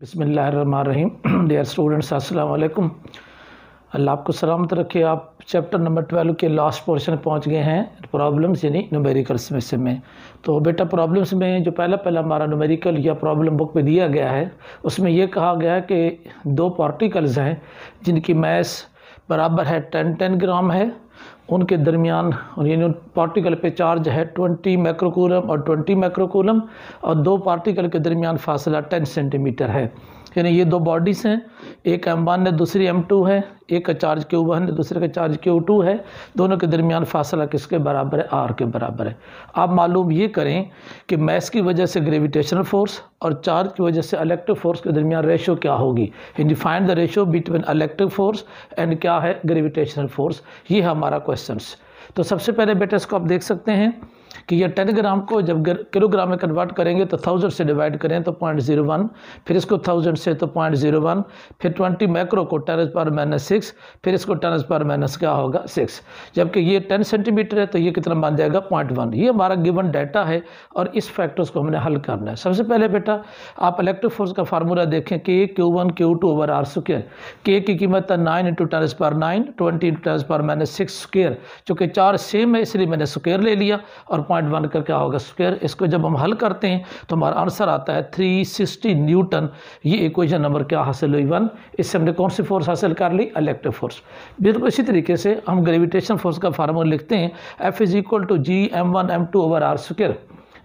बिसमीम dear students अस्सलाम वालेकुम अल्लाह आपको सलामत रखे आप चैप्टर नंबर ट्वेल्व के लास्ट पोर्शन पहुंच गए हैं प्रॉब्लम्स यानी नुमेरिकल्स में से में तो बेटा प्रॉब्लम्स में जो पहला पहला हमारा नुमेरिकल या प्रॉब्लम बुक में दिया गया है उसमें यह कहा गया है कि दो पार्टिकल्स हैं जिनकी मैस बराबर है टेन टेन ग्राम है उनके दरमियान यानी पार्टिकल पे चार्ज है 20 माइक्रोकूलम और 20 माइक्रोकूलम और दो पार्टिकल के दरमियान फासला 10 सेंटीमीटर है यानी ये दो बॉडीज़ हैं एक एम वन है दूसरी एम टू है एक का चार्ज क्यू वन है दूसरे का चार्ज क्यू टू है दोनों के दरमियान फासला किसके बराबर है आर के बराबर है आप मालूम ये करें कि मैस की वजह से ग्रेविटेशनल फोर्स और चार्ज की वजह से इलेक्ट्रिक फोर्स के दरमियान रेशो क्या होगी in find the ratio between electric force and क्या है ग्रेविटेशनल फोर्स ये हमारा क्वेश्चन तो सबसे पहले बेटा इसको आप देख सकते हैं कि ये टेन ग्राम को जब किलोग्राम में कन्वर्ट करेंगे तो थाउजेंड से डिवाइड करें तो पॉइंट जीरो वन फिर इसको थाउजेंड से तो पॉइंट जीरो वन फिर ट्वेंटी माइक्रो को टेन पार माइनस सिक्स फिर इसको टेन पार माइनस क्या होगा सिक्स जबकि ये टेन सेंटीमीटर है तो ये कितना बन जाएगा पॉइंट वन ये हमारा गिवन डाटा है और इस फैक्टर्स को हमने हल करना है सबसे पहले बेटा आप इलेक्ट्रिक फोर्स का फार्मूला देखें k q one q two over r square k की कीमत है nine into ten power nine twenty into ten पर माइनस सिक्स स्क्र चूँकि चार सेम है इसलिए मैंने स्क्र ले लिया और पॉइंट वन का क्या होगा स्क्वेयर इसको जब हम हल करते हैं तो हमारा आंसर आता है थ्री सिक्सटी न्यूटन ये इक्वेशन नंबर क्या हासिल हुई वन इससे हमने कौन सी फोर्स हासिल कर ली इलेक्ट्रिक फोर्स बिल्कुल इसी तरीके से हम ग्रेविटेशन फोर्स का फार्मूला लिखते हैं F is equal to G M one M two over r square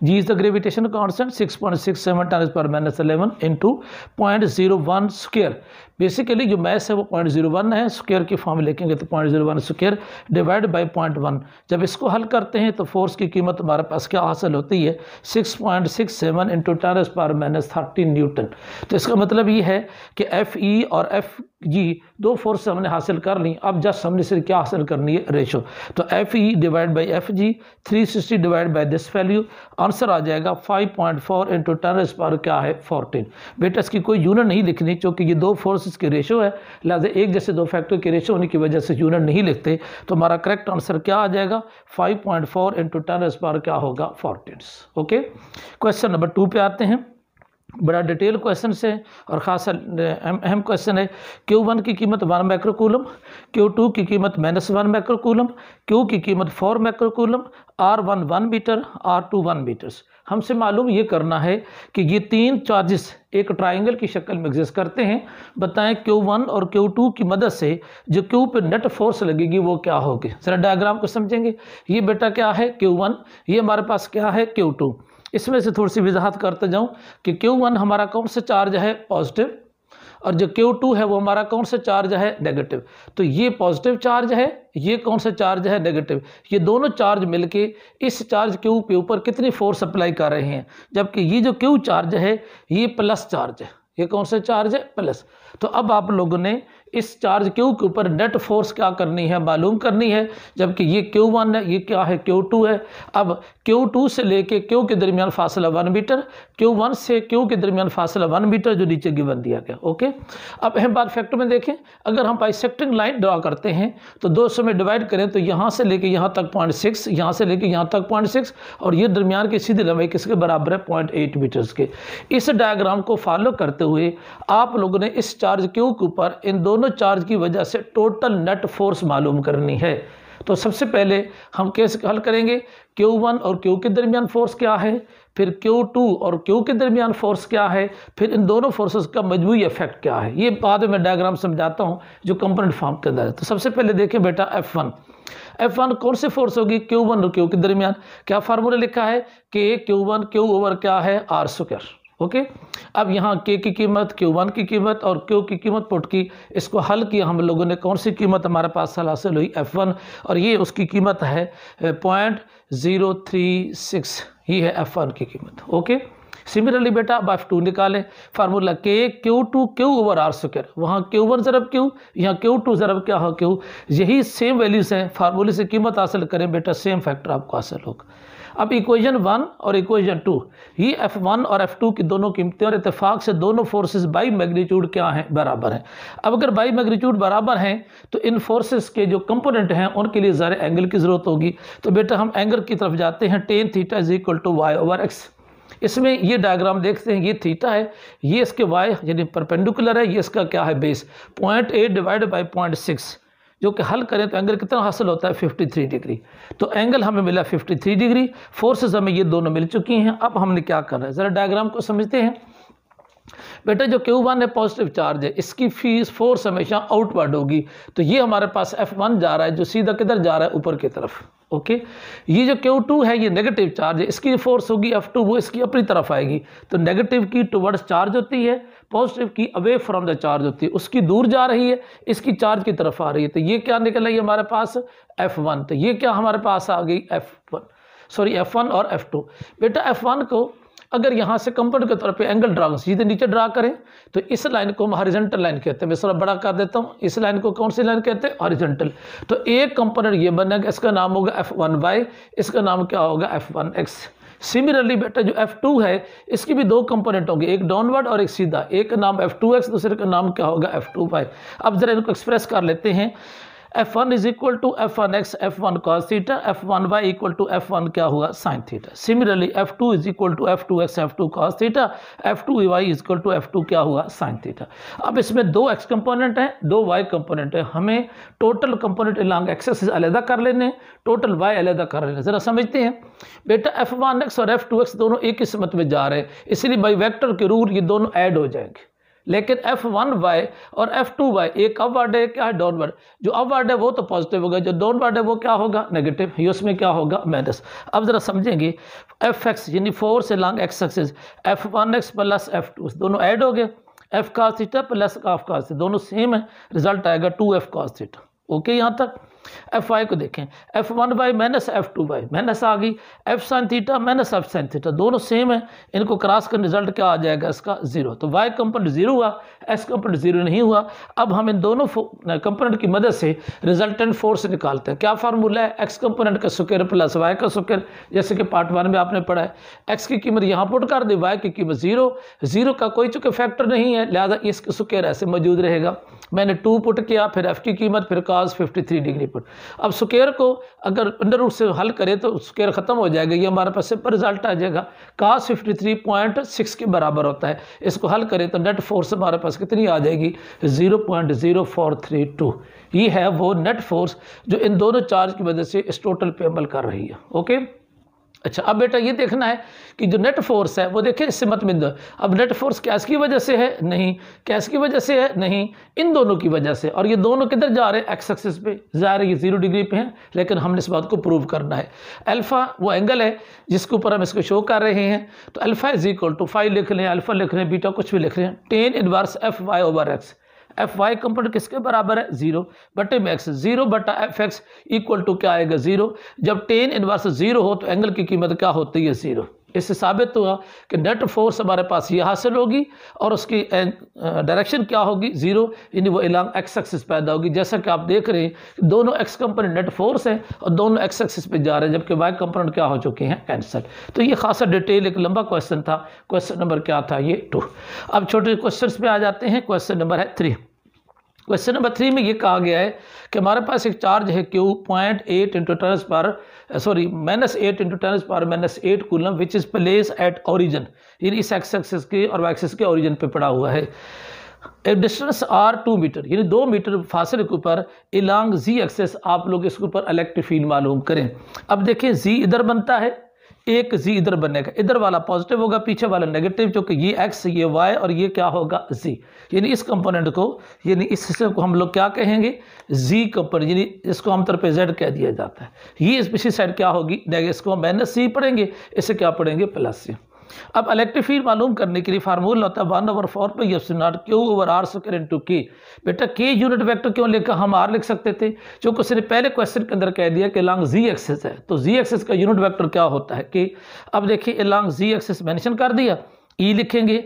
G is the gravitation constant six point six seven times power minus eleven into point zero one square basically जो math है वो point zero one है square की form लिखेंगे तो point zero one square divide by point one जब इसको हल करते हैं तो फोर्स की कीमत हमारे पास क्या हासिल होती है six point six seven into ten s power minus thirteen newton तो इसका मतलब ये है कि एफ़ ई और एफ़ जी दो फोर्स हमने हासिल कर ली अब जस्ट हमने सिर्फ क्या हासिल करनी है रेशो तो F E divide by F G three sixty divide by this value answer आ जाएगा five point four into ten s power क्या है फोर्टीन बेटा इसकी कोई यूनिट नहीं लिखनी चूँकि ये दो फोर्स फैक्टर्स के रेशो है लिहाजा एक जैसे दो फैक्टर के रेशो होने की वजह से यूनिट नहीं लिखते तो हमारा करेक्ट आंसर क्या आ जाएगा 5.4 point four into ten s क्या होगा fourteen okay question number two पे आते हैं बड़ा डिटेल क्वेश्चन से और ख़ास अहम क्वेश्चन है क्यू वन की कीमत वन माइक्रोकूलम क्यू टू की कीमत माइनस वन माइक्रोकूलम क्यू की कीमत four microcoulomb r one one meter r two one meters हमसे मालूम ये करना है कि ये तीन चार्जेस एक ट्राइंगल की शक्ल में एग्जिस्ट करते हैं बताएं Q1 और Q2 की मदद से जो Q पे नेट फोर्स लगेगी वो क्या होगी जरा डायग्राम को समझेंगे ये बेटा क्या है Q1 ये हमारे पास क्या है Q2 इसमें से थोड़ी सी वजाहत करते जाऊँ कि क्यू वन हमारा कौन सा चार्ज है पॉजिटिव और जो क्यू टू है वो हमारा कौन सा चार्ज है नेगेटिव तो ये पॉजिटिव चार्ज है ये कौन सा चार्ज है नेगेटिव ये दोनों चार्ज मिलके इस चार्ज क्यू के ऊपर कितनी फोर्स अप्लाई कर रहे हैं जबकि ये जो क्यू चार्ज है ये प्लस चार्ज है ये कौन सा चार्ज है प्लस तो अब आप लोगों ने इस चार्ज क्यू के ऊपर नेट फोर्स क्या करनी है मालूम करनी है जबकि ये क्यू वन है ये क्या है क्यू टू है अब क्यू टू से लेके क्यू के दरमियान फासला वन मीटर क्यू वन से क्यू के दरमियान फासला वन मीटर जो नीचे गिवन दिया गया ओके अब अहम बात फैक्टर में देखें अगर हम बाइसेक्टिंग लाइन ड्रा करते हैं तो दो सौ में डिवाइड करें तो यहाँ से लेके यहाँ तक पॉइंट सिक्स यहाँ से लेके यहाँ तक पॉइंट सिक्स और ये दरमियान की सीधी लंबाई किसके बराबर है पॉइंट एट मीटर्स के इस डायग्राम को फॉलो करते हुए आप लोगों ने इस चार्ज क्यू के ऊपर इन दोनों दोनों चार्ज की वजह से टोटल नेट फोर्स मालूम करनी है तो सबसे पहले हम केस हल करेंगे Q1 और Q के दरमियान फोर्स क्या है फिर Q2 और Q के दरमियान फोर्स क्या है फिर इन दोनों फोर्सेस का मजमू इफेक्ट क्या है ये बाद में डायग्राम समझाता हूँ जो कंपोनेंट फॉर्म के अंदर है तो सबसे पहले देखें बेटा F1 F1 कौन से फोर्स होगी Q1 और Q के दरमियान क्या फार्मूला लिखा है कि Q1 Q ओवर क्या है आर स्क्वायर ओके अब यहाँ के की कीमत क्यू वन की कीमत और क्यू की कीमत पुट की इसको हल किया हम लोगों ने कौन सी कीमत हमारे पास हल हासिल हुई एफ वन और ये उसकी कीमत है पॉइंट ज़ीरो थ्री सिक्स ये है एफ वन की कीमत ओके सिमिलरली बेटा अब एफ टू निकालें formula k q two q over r square वहाँ क्यू वन ज़रब क्यू यहाँ क्यू टू ज़रब क्या हो क्यू यही सेम वैल्यूज़ हैं फार्मूले से कीमत हासिल करें बेटा सेम फैक्टर आपको हासिल होगा अब इक्वेशन वन और इक्वेशन टू ये एफ़ वन और एफ़ टू की दोनों कीमतें और इतफाक़ से दोनों फोर्सेस बाई मैग्नीट्यूड क्या हैं बराबर हैं अब अगर बाई मैग्नीट्यूड बराबर हैं तो इन फोर्सेस के जो कंपोनेंट हैं उनके लिए ज़्यादा एंगल की ज़रूरत होगी तो बेटा हम एंगल की तरफ जाते हैं tan theta is equal to y over x इसमें ये डायग्राम देखते हैं ये थीटा है ये इसके वाई यानी परपेंडिकुलर है ये इसका क्या है base point eight divide by point six जो कि हल करें तो एंगल कितना हासिल होता है 53 डिग्री तो एंगल हमें मिला 53 डिग्री फोर्सेज हमें ये दोनों मिल चुकी हैं अब हमने क्या करना है ज़रा डायग्राम को समझते हैं बेटा जो क्यू वन है पॉजिटिव चार्ज है इसकी फीस फोर्स हमेशा आउटवर्ड होगी तो ये हमारे पास एफ वन जा रहा है जो सीधा किधर जा रहा है ऊपर की तरफ ओके ये जो क्यू टू है ये नेगेटिव चार्ज है इसकी फोर्स होगी एफ टू वो इसकी अपनी तरफ आएगी तो नेगेटिव की टुवर्ड्स चार्ज होती है पॉजिटिव की अवे फ्रॉम द चार्ज होती है उसकी दूर जा रही है इसकी चार्ज की तरफ आ रही है तो ये क्या निकल रही है हमारे पास एफ वन तो ये क्या हमारे पास आ गई F one sorry F one और एफ टू बेटा एफ वन को अगर यहाँ से कंपाउंड के तौर पे एंगल ड्रा सीधे नीचे ड्रा करें तो इस लाइन को हम हॉरिजेंटल लाइन कहते हैं मैं थोड़ा बड़ा कर देता हूँ इस लाइन को कौन सी लाइन कहते हैं हॉरिजेंटल तो एक कंपोनेंट ये बनेगा इसका नाम होगा एफ वन वाई इसका नाम क्या होगा एफ वन एक्स सिमिलरली बेटा जो टू है इसकी भी दो कंपोनेंट होंगे एक डाउनवर्ड और एक सीधा एक एफ नाम एक्स दूसरे का नाम क्या होगा वाई अब ज़रा इनको एक्सप्रेस कर लेते हैं F one is equal to F one x F one cos theta F one y equal to F one क्या हुआ sine theta similarly F two is equal to F two x F two cos theta F two y is equal to F two क्या हुआ sine theta अब इसमें दो x component हैं दो Y component है हमें टोटल कंपोनेंट लॉन्ग एक्सेस अलहदा कर लेने टोटल वाई अलहदा कर लेने ज़रा समझते हैं बेटा एफ वन एक्स और एफ टू एक्स दोनों एक किस्मत में जा रहे हैं इसलिए बाई वैक्टर के रूल ये दोनों ऐड हो जाएंगे लेकिन एफ वन वाई और एफ टू वाई एक कब वर्ड है क्या है वर्ड जो अप वर्ड है वो तो पॉजिटिव होगा जो वर्ड है वो क्या होगा नेगेटिव ये उसमें क्या होगा माइनस अब ज़रा समझेंगे एफ एक्स यानी फोर से along x axis F one x plus F two दोनों ऐड हो गए एफ का थीटा प्लस का एफ का दोनों सेम है रिजल्ट आएगा टू एफ का थीटा ओके यहाँ तक एफ वाई को देखें F one by minus F two by minus आ गई F sine theta minus F sine theta दोनों सेम है इनको क्रॉस कर रिजल्ट क्या आ जाएगा इसका जीरो तो वाई कंपोनेंट जीरो हुआ एस कंपोनेंट जीरो नहीं हुआ अब हम इन दोनों कंपोनेंट की मदद से रिजल्टेंट फोर्स निकालते हैं क्या फार्मूला है एक्स कंपोनेंट का सुकेर प्लस वाई का सुकेर जैसे कि पार्ट वन में आपने पढ़ा है एक्स की कीमत यहाँ पुट कर दी वाई की कीमत जीरो जीरो का कोई चुके फैक्टर नहीं है लिहाजा इसका सुकेर ऐसे मौजूद रहेगा मैंने टू पुट किया फिर एफ की कीमत फिर काज फिफ्टी थ्री डिग्री पर अब स्क्वेयर को अगर अंडर रूट से हल करें तो स्क्वेयर ख़त्म हो जाएगा ये हमारे पास सिंपल रिजल्ट आ जाएगा cos fifty three point six के बराबर होता है इसको हल करें तो नेट फोर्स हमारे पास कितनी आ जाएगी zero point zero four three two ये है वो नेट फोर्स जो इन दोनों चार्ज की वजह से इस टोटल पे अमल कर रही है ओके अच्छा अब बेटा ये देखना है कि जो नेट फोर्स है वो देखें इससे मत बिंदु अब नेट फोर्स कैश की वजह से है नहीं कैश की वजह से है नहीं इन दोनों की वजह से और ये दोनों किधर जा रहे हैं एक्स एक्सेस पे जा रहे ये जीरो डिग्री पे हैं लेकिन हमने इस बात को प्रूव करना है अल्फ़ा वो एंगल है जिसके ऊपर हम इसको शो कर रहे हैं तो alpha is equal to five लिख लें अल्फ़ा लिख लें बीटा कुछ भी लिख लें tan inverse F y over x F y component किसके बराबर है जीरो बटे में एक्स जीरो बटा एफ एक्स इक्वल टू क्या आएगा जीरो जब टेन इनवर्स जीरो हो तो एंगल की कीमत क्या होती है जीरो इससे साबित हुआ कि नेट फोर्स हमारे पास ये हासिल होगी और उसकी डायरेक्शन क्या होगी ज़ीरो यानी वो इलांग एक्स एक्सिस पैदा होगी जैसा कि आप देख रहे हैं दोनों एक्स कंपोनेंट नेट फोर्स हैं और दोनों एक्स एक्सिस पे जा रहे हैं जबकि वाई कंपोनेंट क्या हो चुके हैं कैंसल तो ये खासा डिटेल एक लंबा क्वेश्चन था क्वेश्चन नंबर क्या था ये टू अब छोटे क्वेश्चन पर आ जाते हैं क्वेश्चन नंबर है थ्री क्वेश्चन नंबर थ्री में ये कहा गया है कि हमारे पास एक चार्ज है q point eight into tens power sorry minus eight into tens power minus eight coulomb which is place at origin यानी इस एक्स एक्सेस के और वाई एक्सेस के ऑरिजन पे पड़ा हुआ है a distance r two meter यानी दो मीटर फासले के ऊपर इलांग जी एक्सेस आप लोग इसके ऊपर इलेक्ट्रिक फील्ड मालूम करें अब देखें जी इधर बनता है एक जी इधर बनेगा इधर वाला पॉजिटिव होगा पीछे वाला नेगेटिव जो कि ये एक्स ये वाई और ये क्या होगा जी यानी इस कंपोनेंट को यानी इस हिस्से को हम लोग क्या कहेंगे जी कंपोनेंट यानी इसको आमतौर पर जेड कह दिया जाता है ये इस पिछली साइड क्या होगी इसको हम माइनस सी पढ़ेंगे इसे क्या पढ़ेंगे प्लस सी अब इलेक्ट्रिक फील्ड मालूम करने के लिए फार्मूला होता है one over four pi F naught q over r square two k बेटा के यूनिट वेक्टर क्यों लेकर हम आर लिख सकते थे जो क्वेश्चन ने पहले क्वेश्चन के अंदर कह दिया कि लॉन्ग जी एक्सेस है तो जी एक्सेस का यूनिट वैक्टर क्या होता है कि अब देखिए लॉन्ग जी एक्सेस मैंशन कर दिया ई e लिखेंगे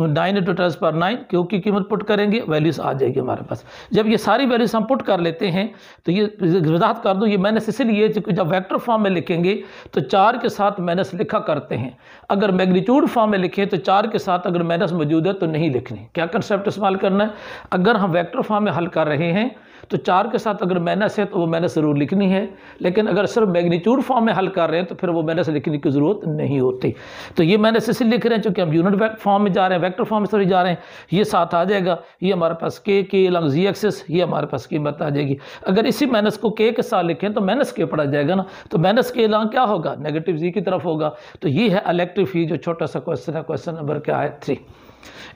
nine into ten power nine q की कीमत पुट करेंगे वैल्यूज़ आ जाएगी हमारे पास जब ये सारी वैल्यूज़ हम पुट कर लेते हैं तो ये वजाहत कर दूँ ये माइनस इसीलिए जब वेक्टर फॉर्म में लिखेंगे तो चार के साथ माइनस लिखा करते हैं अगर मैग्नीट्यूड फॉर्म में लिखें तो चार के साथ अगर माइनस मौजूद है तो नहीं लिखनी क्या कंसेप्ट इस्तेमाल करना है अगर हम वैक्टर फॉर्म में हल कर रहे हैं तो चार के साथ अगर माइनस है तो वो माइनस ज़रूर लिखनी है लेकिन अगर सिर्फ मैग्नीट्यूड फॉर्म में हल कर रहे हैं तो फिर वो माइनस लिखने की ज़रूरत नहीं होती तो ये माइनस इसलिए लिख रहे हैं चूँकि हम यूनिट फॉर्म में जा रहे हैं हैं वेक्टर फॉर्म से जा रहे हैं ये साथ आ जाएगा ये हमारे पास के के लंग जी एक्सेस ये हमारे पास कीमत आ जाएगी अगर इसी माइनस को के के साथ लिखें तो माइनस के पड़ा जाएगा ना तो माइनस के लंग क्या होगा नेगेटिव जी की तरफ होगा तो ये है इलेक्ट्रिक फी e, जो छोटा सा क्वेश्चन है क्वेश्चन नंबर क्या है थ्री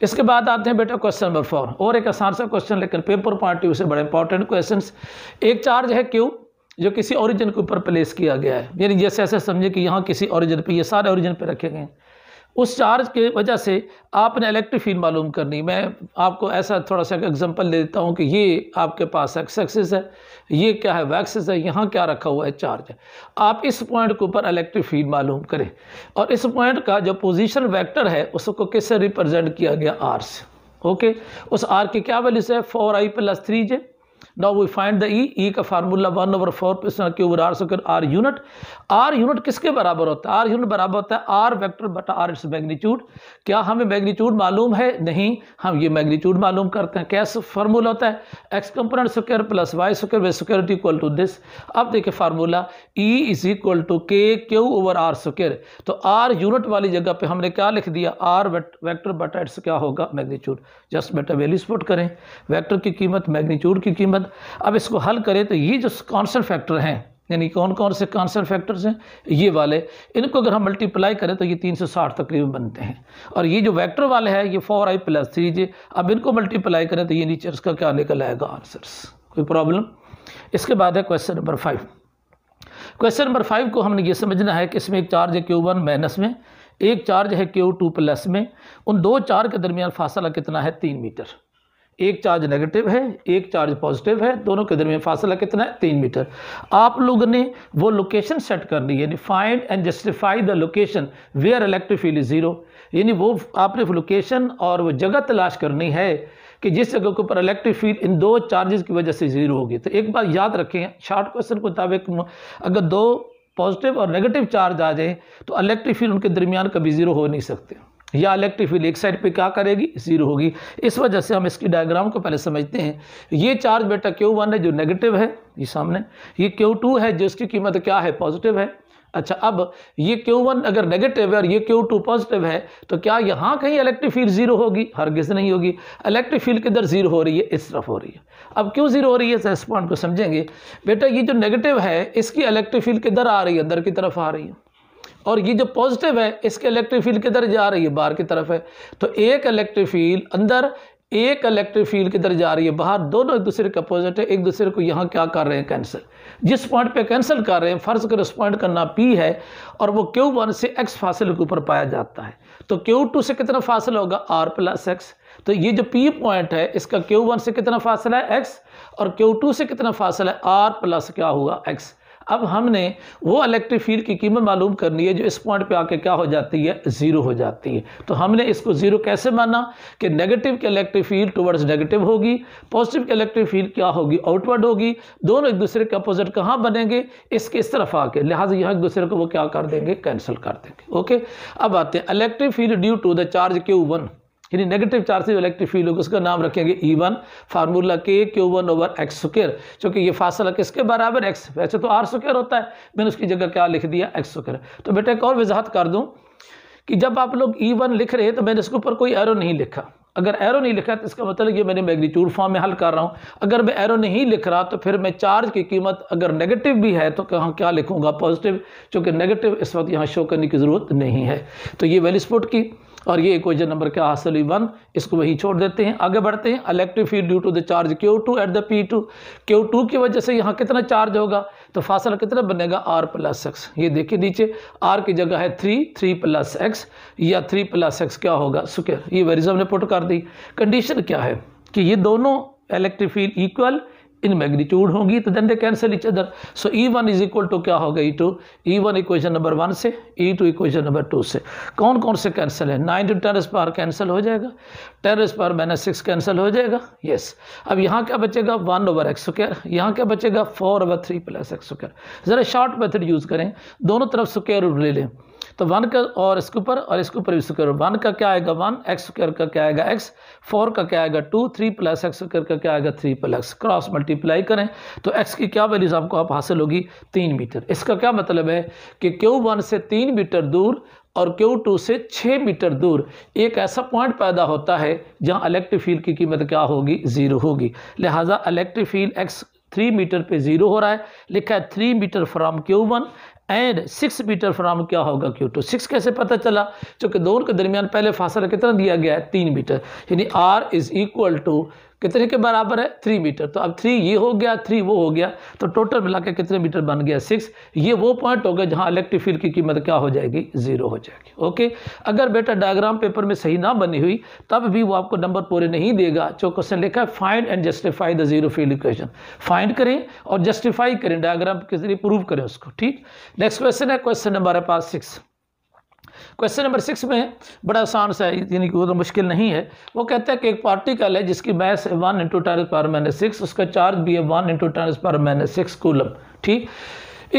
इसके बाद आते हैं बेटा क्वेश्चन नंबर फोर और एक आसान सा क्वेश्चन लेकिन पेपर पार्टी उसे बड़े इंपॉर्टेंट क्वेश्चन एक चार्ज है क्यों जो किसी ओरिजिन के ऊपर प्लेस किया गया है यानी जैसे ऐसे समझे कि यहाँ किसी ओरिजिन पे ये सारे ओरिजिन पे रखे गए हैं उस चार्ज के वजह से आपने इलेक्ट्रिक फील्ड मालूम करनी मैं आपको ऐसा थोड़ा सा एग्जांपल दे देता हूँ कि ये आपके पास एक्स एक्सिस है ये क्या है वैक्सिस है यहाँ क्या रखा हुआ है चार्ज है आप इस पॉइंट के ऊपर इलेक्ट्रिक फील्ड मालूम करें और इस पॉइंट का जो पोजीशन वैक्टर है उसको किससे रिप्रजेंट किया गया आर से ओके उस आर की क्या वैल्यूज है four i plus three j now we find the E E का formula one over four percent r so r unit r unit किसके बराबर होता है आर यूनिट बराबर होता है आर वेक्टर बटा आर इट्स मैग्नीट्यूड क्या हमें मैग्नीट्यूड मालूम है नहीं हम ये मैग्नीट्यूड मालूम करते हैं कैसे फार्मूला होता है x component square plus y square वे स्क्र इक्वल टू दिस अब देखिए formula E is equal to k q over r square तो आर यूनिट वाली जगह पर हमने क्या लिख दिया आर वैक्टर बटा इट्स क्या होगा मैग्नीट्यूड जस्ट बेटा वैल्यूज स्पोर्ट करें वैक्टर की कीमत मैग्नीट्यूड की कीमत बाद अब इसको हल करें तो ये जो कॉन्सटेंट फैक्टर हैं यानी कौन कौन से कॉन्सटेंट फैक्टर्स हैं ये वाले इनको अगर हम मल्टीप्लाई करें तो ये 360 सौ साठ तकरीबन बनते हैं और ये जो वैक्टर वाले हैं ये four i plus three j अब इनको मल्टीप्लाई करें तो ये नीचे इसका क्या निकल आएगा आंसर्स कोई प्रॉब्लम इसके बाद है question number five question number five को हमने ये समझना है कि इसमें एक चार्ज है क्यू वन माइनस में एक चार्ज है क्यू टू प्लस में उन दो चार के दरमियान फासला कितना है तीन मीटर एक चार्ज नेगेटिव है एक चार्ज पॉजिटिव है दोनों के दरमियान फासला कितना है तीन मीटर आप लोगों ने वो लोकेशन सेट करनी यानी find and justify the location where electric field is zero यानी वो आपने लोकेशन और वो जगह तलाश करनी है कि जिस जगह के ऊपर इलेक्ट्रिक फील्ड इन दो चार्जेस की वजह से ज़ीरो होगी तो एक बात याद रखें शार्ट क्वेश्चन के मुताबिक अगर दो पॉजिटिव और नेगेटिव चार्ज आ जाए तो इलेक्ट्रिक फील्ड उनके दरमियान कभी ज़ीरो हो नहीं सकते या इलेक्ट्रिफिल एक साइड पे क्या करेगी जीरो होगी इस वजह से हम इसकी डायग्राम को पहले समझते हैं ये चार्ज बेटा क्यू वन है जो नेगेटिव है ये सामने ये क्यू टू है जिसकी कीमत क्या है पॉजिटिव है अच्छा अब ये Q1 अगर नेगेटिव है और ये Q2 पॉजिटिव है तो क्या यहाँ कहीं इलेक्ट्रिक फील्ड जीरो होगी गिज नहीं होगी इलेक्ट्रिक फील्ड किधर जीरो हो रही है इस तरफ हो रही है अब क्यों जीरो हो रही है इस पॉइंट को समझेंगे बेटा ये जो नेगेटिव है इसकी इलेक्ट्रिक फील्ड किधर आ रही है अंदर की तरफ आ रही है और ये जो पॉजिटिव है इसके इलेक्ट्रिक फील्ड किधर जा रही है बाहर की तरफ है तो एक इलेक्ट्रिक फील्ड अंदर एक इलेक्ट्रिक फील्ड किधर जा रही है बाहर दोनों एक दूसरे के अपोजिट है एक दूसरे को यहाँ क्या कर रहे हैं कैंसिल जिस पॉइंट पे कैंसिल कर रहे हैं फर्ज कर उस पॉइंट का नाम पी है और वो क्यू वन से एक्स फासिल के ऊपर पाया जाता है तो क्यू टू से कितना फासिल होगा आर प्लस एक्स तो ये जो पी पॉइंट है इसका क्यू वन से कितना फासला है एक्स और क्यू टू से कितना फासिल है आर प्लस क्या हुआ एक्स अब हमने वो इलेक्ट्रिक फील्ड की कीमत मालूम करनी है जो इस पॉइंट पे आके क्या हो जाती है ज़ीरो हो जाती है तो हमने इसको ज़ीरो कैसे माना कि नेगेटिव के इलेक्ट्रिक फील्ड टुवर्ड्स नेगेटिव होगी पॉजिटिव की इलेक्ट्रिक फील्ड क्या होगी आउटवर्ड होगी दोनों एक दूसरे के अपोजिट कहाँ बनेंगे इसके इस तरफ आके लिहाजा यहाँ एक दूसरे को वो क्या कर देंगे कैंसिल कर देंगे ओके अब आते हैं electric field due to the charge q one यानी नेगेटिव चार्जेज इलेक्ट्रिक फील्ड होगी उसका नाम रखेंगे E one formula k q one over x square चूंकि ये फासला किसके बराबर एक्स वैसे तो आर स्क्र होता है मैंने उसकी जगह क्या लिख दिया एक्स स्क्र तो बेटा एक और वजाहत कर दूँ कि जब आप लोग ई e वन लिख रहे हैं तो मैंने इसके ऊपर कोई एरो नहीं लिखा अगर एरो नहीं लिखा तो इसका मतलब ये मैंने मैग्नीट्यूड फॉर्म में हल कर रहा हूँ अगर मैं एरो नहीं लिख रहा तो फिर मैं चार्ज की कीमत अगर नेगेटिव भी है तो कहाँ क्या लिखूँगा पॉजिटिव चूँकि नेगेटिव इस वक्त यहाँ शो करने की ज़रूरत नहीं है तो ये वेलिस्पोर्ट की और ये क्वेश्चन नंबर क्या हासिल हुई वन इसको वहीं छोड़ देते हैं आगे बढ़ते हैं electric field due to the charge q two at the P two q two की वजह से यहाँ कितना चार्ज होगा तो फासला कितना बनेगा आर प्लस एक्स ये देखिए नीचे आर की जगह है थ्री थ्री प्लस एक्स या थ्री प्लस एक्स क्या होगा स्क्र ये वेरिजम ने पुट कर दी कंडीशन क्या है कि ये दोनों electric field equal in magnitude होंगी तो then they cancel each other so E one is equal to क्या होगा E two E one equation number one से E two equation number two से कौन कौन से कैंसिल है nine two ten power cancel हो जाएगा ten power minus six cancel हो जाएगा यस अब यहाँ क्या बचेगा वन ओवर एक्स स्क्र यहाँ क्या बचेगा four over three plus x स्क्र ज़रा शॉर्ट मेथड यूज़ करें दोनों तरफ स्क्र रूट ले लें तो वन का और इसके ऊपर और इसके ऊपर भी स्क्वायर वन का क्या आएगा वन एक्स स्क्वायर का क्या आएगा एक्स फोर का क्या आएगा two three plus x square का क्या आएगा थ्री प्लस क्रॉस मल्टीप्लाई करें तो एक्स की क्या वैल्यूज़ आपको आप हासिल होगी तीन मीटर इसका क्या मतलब है कि क्यू वन से तीन मीटर दूर और Q2 से 6 मीटर दूर एक ऐसा पॉइंट पैदा होता है जहां इलेक्ट्रिक फील्ड की कीमत क्या होगी ज़ीरो होगी लिहाजा electric field x three metre पे ज़ीरो हो रहा है लिखा है three metre from Q one and six metre from क्या होगा टू सिक्स कैसे पता चला चूँकि दोनों के दरमियान पहले फासला कितना दिया गया है तीन मीटर यानी आर इज़ इक्वल टू कितने के बराबर है थ्री मीटर तो अब थ्री ये हो गया थ्री वो हो गया तो टोटल मिला के कितने मीटर बन गया सिक्स ये वो पॉइंट हो गया जहाँ इलेक्ट्रिक फील्ड की कीमत क्या हो जाएगी ज़ीरो हो जाएगी ओके अगर बेटा डायग्राम पेपर में सही ना बनी हुई तब भी वो आपको नंबर पूरे नहीं देगा जो क्वेश्चन लिखा है find and justify the zero field equation find करें और जस्टिफाई करें डायग्राम के जरिए प्रूव करें उसको ठीक नेक्स्ट क्वेश्चन है क्वेश्चन नंबर है पास सिक्स क्वेश्चन नंबर सिक्स में बड़ा आसान सा है यानी कि वो तो मुश्किल नहीं है वो कहता है कि एक पार्टिकल है जिसकी मैस है one into ten power minus six उसका चार्ज भी है one into ten power minus six coulomb ठीक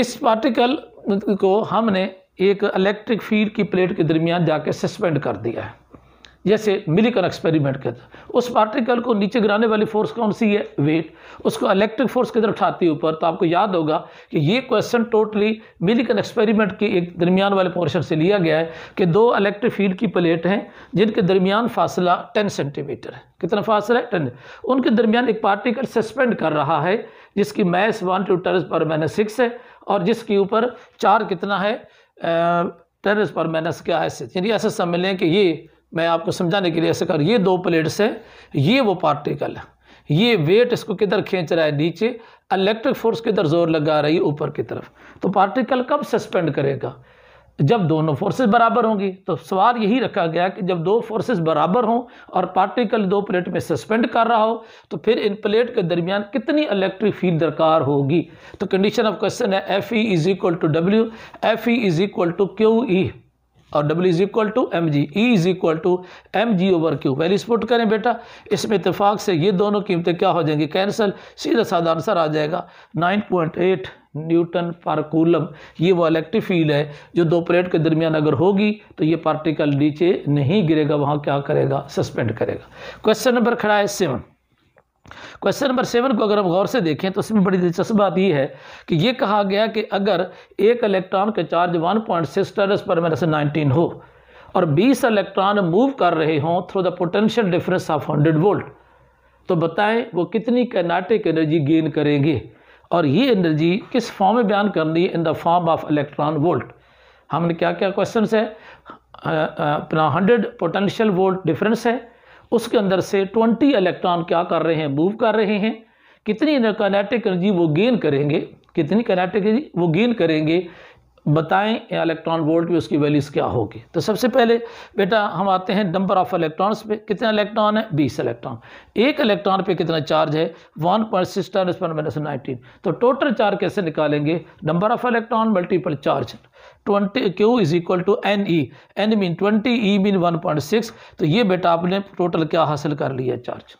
इस पार्टिकल को हमने एक इलेक्ट्रिक फील्ड की प्लेट के दरमियान जाके सस्पेंड कर दिया है जैसे मिलिकन एक्सपेरिमेंट के अंदर उस पार्टिकल को नीचे गिराने वाली फोर्स कौन सी है वेट उसको इलेक्ट्रिक फोर्स की तरफ उठाती है ऊपर तो आपको याद होगा कि ये क्वेश्चन टोटली मिलिकन एक्सपेरिमेंट के एक दरमियान वाले पोर्शन से लिया गया है कि दो इलेक्ट्रिक फील्ड की प्लेट हैं जिनके दरमियान फासला टेन सेंटीमीटर है कितना फासला है टेन उनके दरमियान एक पार्टिकल सस्पेंड कर रहा है जिसकी मैस वन टू टर्स पर माइनस सिक्स है और जिसके ऊपर चार कितना है टर्स पर माइनस क्या है यानी ऐसा समझ लें कि ये मैं आपको समझाने के लिए ऐसे कर ये दो प्लेट्स हैं ये वो पार्टिकल है ये वेट इसको किधर खींच रहा है नीचे इलेक्ट्रिक फोर्स किधर जोर लगा रही है ऊपर की तरफ तो पार्टिकल कब सस्पेंड करेगा जब दोनों फोर्सेस बराबर होंगी तो सवाल यही रखा गया कि जब दो फोर्सेस बराबर हों और पार्टिकल दो प्लेट में सस्पेंड कर रहा हो तो फिर इन प्लेट के दरमियान कितनी इलेक्ट्रिक फील्ड दरकार होगी तो कंडीशन ऑफ क्वेश्चन है F E is equal to W F E is equal to Q E और W is equal to M G E is equal to M G over Q वैली स्पोर्ट करें बेटा इसमें इतफाक से ये दोनों कीमतें क्या हो जाएंगी कैंसल सीधा साधा आंसर आ जाएगा नाइन पॉइंट एट न्यूटन पर कूलम ये वो इलेक्ट्रिक फील्ड है जो दो प्लेट के दरमियान अगर होगी तो ये पार्टिकल नीचे नहीं गिरेगा वहाँ क्या करेगा सस्पेंड करेगा क्वेश्चन नंबर खड़ा है सेवन क्वेश्चन नंबर सेवन को अगर हम गौर से देखें तो इसमें बड़ी दिलचस्प बात यह है कि यह कहा गया कि अगर एक इलेक्ट्रॉन का चार्ज वन पॉइंट सिक्स टर्स पर से नाइनटीन हो और बीस इलेक्ट्रॉन मूव कर रहे हों through the potential difference of hundred volt तो बताएं वो कितनी कैनाटिक एनर्जी गेन करेंगे और ये एनर्जी किस फॉर्म में बयान करनी है in the form of electron volt हमने क्या क्या क्वेश्चन है अपना हंड्रेड पोटेंशियल वोल्ट डिफरेंस है उसके अंदर से 20 इलेक्ट्रॉन क्या कर रहे हैं मूव कर रहे हैं कितनी कनेटिक एनर्जी वो गेन करेंगे कितनी कनेटिक एनर्जी वो गेन करेंगे बताएं इलेक्ट्रॉन वोल्ट में उसकी वैल्यूज़ क्या होगी तो सबसे पहले बेटा हम आते हैं नंबर ऑफ इलेक्ट्रॉन्स पे कितने इलेक्ट्रॉन है बीस इलेक्ट्रॉन एक इलेक्ट्रॉन पे कितना चार्ज है वन पॉइंट सिक्स टेन उस पर माइनस नाइनटीन तो टोटल चार्ज कैसे निकालेंगे number of electron multiple charge twenty Q is equal to N E N mean twenty E mean one point six तो ये बेटा आपने टोटल क्या हासिल कर लिया चार्ज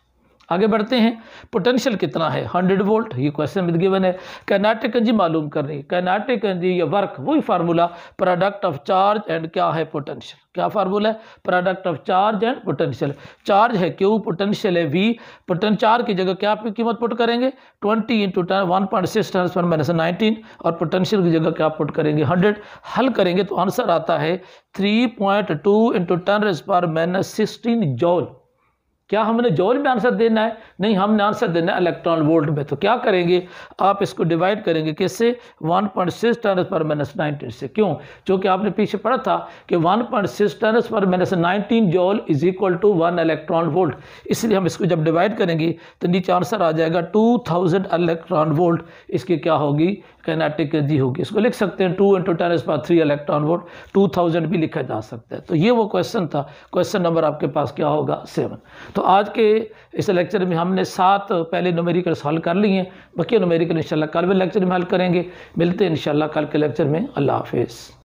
आगे बढ़ते हैं पोटेंशियल कितना है हंड्रेड वोल्ट ये क्वेश्चन विद गिवन है कैनाटिक एनर्जी मालूम कर रही है कैनाटिक एनर्जी या वर्क वही formula product of charge and क्या है पोटेंशियल क्या फार्मूला है product of charge and potential charge है क्यू पोटेंशियल है वी पोटें चार की जगह क्या आपकी कीमत पुट करेंगे twenty into ten one point six ten पर माइनस नाइनटीन और पोटेंशियल की जगह क्या पुट करेंगे हंड्रेड हल करेंगे तो आंसर आता है three point two into ten पर माइनस सिक्सटीन जॉल क्या हमने जोल में आंसर देना है नहीं हमने आंसर देना है इलेक्ट्रॉन वोल्ट में तो क्या करेंगे आप इसको डिवाइड करेंगे किससे 1.6 पॉइंट सिक्स टर्नस पर माइनस नाइनटीन से क्यों क्योंकि आपने पीछे पढ़ा था कि 1.6 पॉइंट सिक्स टर्नस पर minus nineteen joule is equal to one electron volt इसलिए हम इसको जब डिवाइड करेंगे तो नीचे आंसर आ जाएगा टू इलेक्ट्रॉन वोल्ट इसकी क्या होगी कैनेटिक एनर्जी होगी इसको लिख सकते हैं टू इंटू टेन इसमें three electron volt two thousand भी लिखा जा सकता है तो ये वो क्वेश्चन था क्वेश्चन नंबर आपके पास क्या होगा सेवन तो आज के इस लेक्चर में हमने सात पहले नोमेरिकल हल कर लिए हैं बाकी नोमेरिकल इंशाल्लाह कल भी लेक्चर में हल करेंगे मिलते हैं इंशाल्लाह कल के लेक्चर में अल्लाह हाफिज़